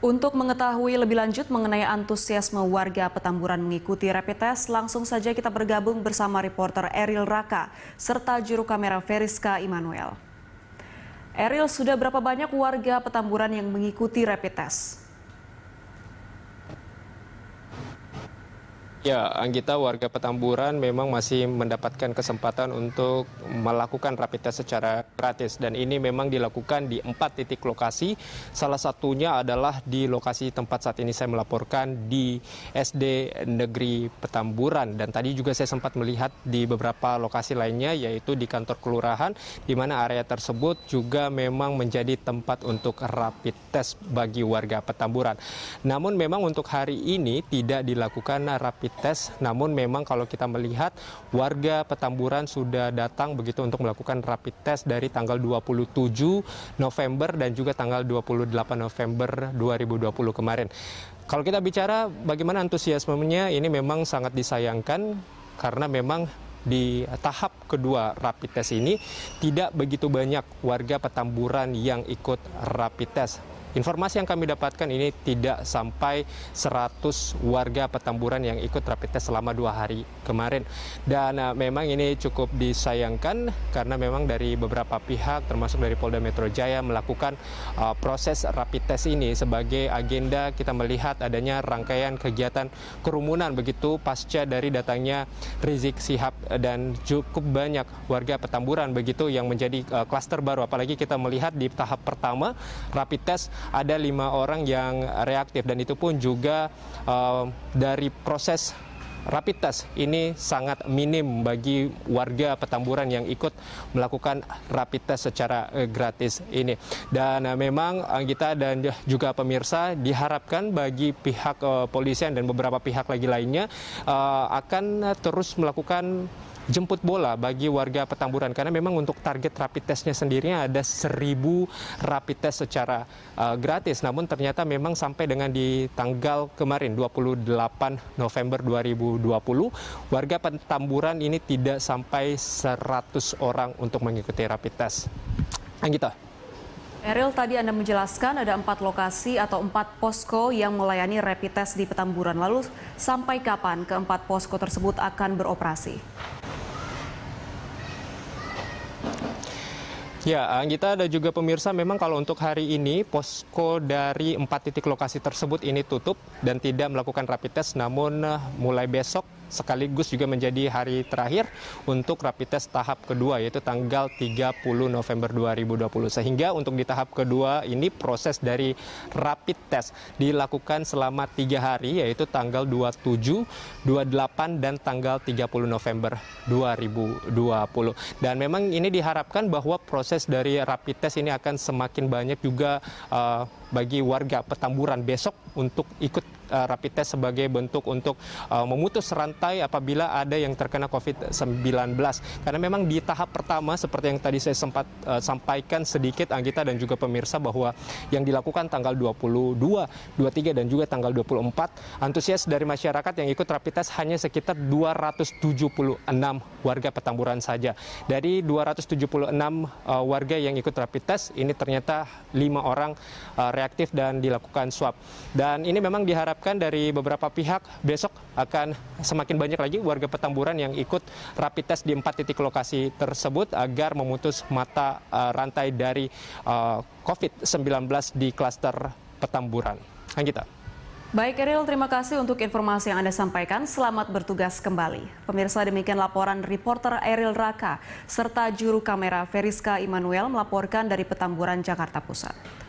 Untuk mengetahui lebih lanjut mengenai antusiasme warga Petamburan mengikuti rapid test, langsung saja kita bergabung bersama reporter Eril Raka serta juru kamera Veriska Immanuel. Eril, sudah berapa banyak warga Petamburan yang mengikuti rapid test? Ya, Anggita warga Petamburan memang masih mendapatkan kesempatan untuk melakukan rapid test secara gratis dan ini memang dilakukan di empat titik lokasi. Salah satunya adalah di lokasi tempat saat ini saya melaporkan di SD Negeri Petamburan dan tadi juga saya sempat melihat di beberapa lokasi lainnya yaitu di kantor kelurahan di mana area tersebut juga memang menjadi tempat untuk rapid test bagi warga Petamburan. Namun memang untuk hari ini tidak dilakukan rapid rapid test. Namun memang kalau kita melihat warga Petamburan sudah datang begitu untuk melakukan rapid test dari tanggal 27 November dan juga tanggal 28 November 2020 kemarin. Kalau kita bicara bagaimana antusiasmenya, ini memang sangat disayangkan karena memang di tahap kedua rapid test ini tidak begitu banyak warga Petamburan yang ikut rapid test. Informasi yang kami dapatkan ini tidak sampai 100 warga Petamburan yang ikut rapid test selama dua hari kemarin. Dan uh, memang ini cukup disayangkan karena memang dari beberapa pihak termasuk dari Polda Metro Jaya melakukan uh, proses rapid test ini sebagai agenda kita melihat adanya rangkaian kegiatan kerumunan begitu pasca dari datangnya Rizik Sihab dan cukup banyak warga Petamburan begitu yang menjadi eh, klaster baru apalagi kita melihat di tahap pertama rapid test ada lima orang yang reaktif dan itu pun juga eh, dari proses rapid test ini sangat minim bagi warga Petamburan yang ikut melakukan rapid test secara eh, gratis ini. Dan eh, memang kita dan juga pemirsa diharapkan bagi pihak kepolisian polisian dan beberapa pihak lagi lainnya akan terus melakukan jemput bola bagi warga Petamburan karena memang untuk target rapid testnya sendiri ada seribu rapid test secara uh, gratis namun ternyata memang sampai dengan di tanggal kemarin 28 November 2020 warga Petamburan ini tidak sampai 100 orang untuk mengikuti rapid test. Anggita. Eril, tadi Anda menjelaskan ada empat lokasi atau empat posko yang melayani rapid test di Petamburan. Lalu sampai kapan keempat posko tersebut akan beroperasi? Ya, Anggita dan juga pemirsa memang kalau untuk hari ini posko dari empat titik lokasi tersebut ini tutup dan tidak melakukan rapid test namun eh, mulai besok sekaligus juga menjadi hari terakhir untuk rapid test tahap kedua yaitu tanggal 30 November 2020. Sehingga untuk di tahap kedua ini proses dari rapid test dilakukan selama tiga hari yaitu tanggal 27, 28, dan tanggal 30 November 2020. Dan memang ini diharapkan bahwa proses dari rapid test ini akan semakin banyak juga uh, bagi warga Petamburan besok untuk ikut uh, rapid test sebagai bentuk untuk uh, memutus rantai apabila ada yang terkena COVID-19. Karena memang di tahap pertama seperti yang tadi saya sempat uh, sampaikan sedikit Anggita dan juga pemirsa bahwa yang dilakukan tanggal 22, 23 dan juga tanggal 24 antusias dari masyarakat yang ikut rapid test hanya sekitar 276 warga Petamburan saja. Dari 276 uh, warga yang ikut rapid test ini ternyata lima orang uh, reaktif dan dilakukan swab. Dan ini memang diharapkan dari beberapa pihak besok akan semakin banyak lagi warga Petamburan yang ikut rapid test di empat titik lokasi tersebut agar memutus mata uh, rantai dari uh, eh, COVID-19 di klaster Petamburan. Anggita. Baik Eril, terima kasih untuk informasi yang Anda sampaikan. Selamat bertugas kembali. Pemirsa demikian laporan reporter Eril Raka serta juru kamera Veriska Immanuel melaporkan dari Petamburan, Jakarta Pusat.